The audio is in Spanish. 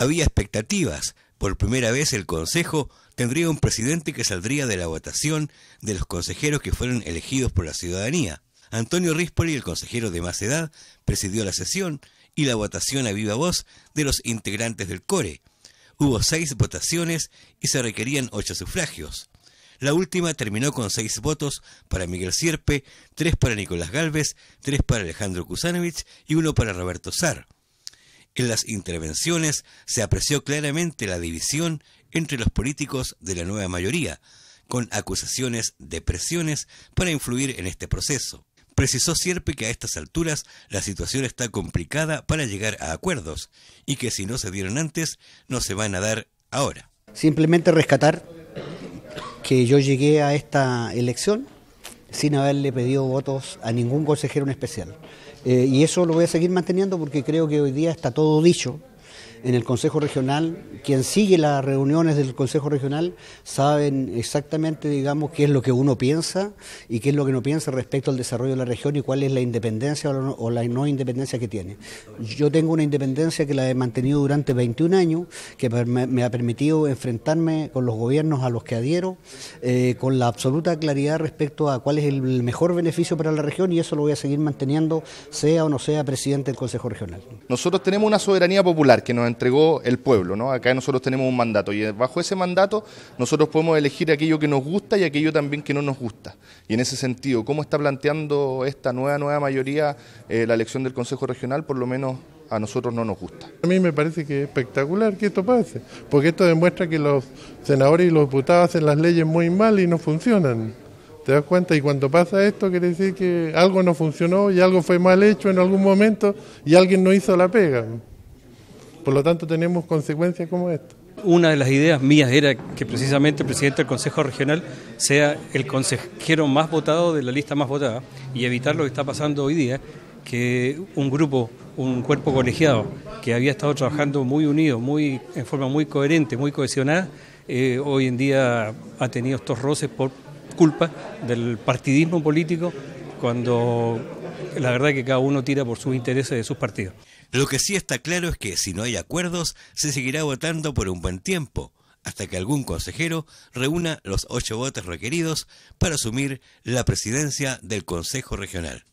Había expectativas. Por primera vez el Consejo tendría un presidente que saldría de la votación de los consejeros que fueron elegidos por la ciudadanía. Antonio Rispoli, el consejero de más edad, presidió la sesión y la votación a viva voz de los integrantes del CORE. Hubo seis votaciones y se requerían ocho sufragios. La última terminó con seis votos para Miguel Sierpe, tres para Nicolás Galvez, tres para Alejandro Kuzanovich y uno para Roberto Sar. En las intervenciones se apreció claramente la división entre los políticos de la nueva mayoría, con acusaciones de presiones para influir en este proceso. Precisó Sierpe que a estas alturas la situación está complicada para llegar a acuerdos y que si no se dieron antes, no se van a dar ahora. Simplemente rescatar que yo llegué a esta elección sin haberle pedido votos a ningún consejero en especial. Eh, y eso lo voy a seguir manteniendo porque creo que hoy día está todo dicho en el Consejo Regional, quien sigue las reuniones del Consejo Regional saben exactamente, digamos, qué es lo que uno piensa y qué es lo que no piensa respecto al desarrollo de la región y cuál es la independencia o la no independencia que tiene. Yo tengo una independencia que la he mantenido durante 21 años, que me ha permitido enfrentarme con los gobiernos a los que adhiero, eh, con la absoluta claridad respecto a cuál es el mejor beneficio para la región y eso lo voy a seguir manteniendo, sea o no sea presidente del Consejo Regional. Nosotros tenemos una soberanía popular que nos entregó el pueblo. ¿no? Acá nosotros tenemos un mandato y bajo ese mandato nosotros podemos elegir aquello que nos gusta y aquello también que no nos gusta. Y en ese sentido, ¿cómo está planteando esta nueva, nueva mayoría eh, la elección del Consejo Regional? Por lo menos a nosotros no nos gusta. A mí me parece que es espectacular que esto pase, porque esto demuestra que los senadores y los diputados hacen las leyes muy mal y no funcionan. ¿Te das cuenta? Y cuando pasa esto, quiere decir que algo no funcionó y algo fue mal hecho en algún momento y alguien no hizo la pega. Por lo tanto, tenemos consecuencias como esta. Una de las ideas mías era que precisamente el presidente del Consejo Regional sea el consejero más votado de la lista más votada y evitar lo que está pasando hoy día, que un grupo, un cuerpo colegiado que había estado trabajando muy unido, muy en forma muy coherente, muy cohesionada, eh, hoy en día ha tenido estos roces por culpa del partidismo político cuando la verdad es que cada uno tira por sus intereses de sus partidos. Lo que sí está claro es que si no hay acuerdos, se seguirá votando por un buen tiempo, hasta que algún consejero reúna los ocho votos requeridos para asumir la presidencia del Consejo Regional.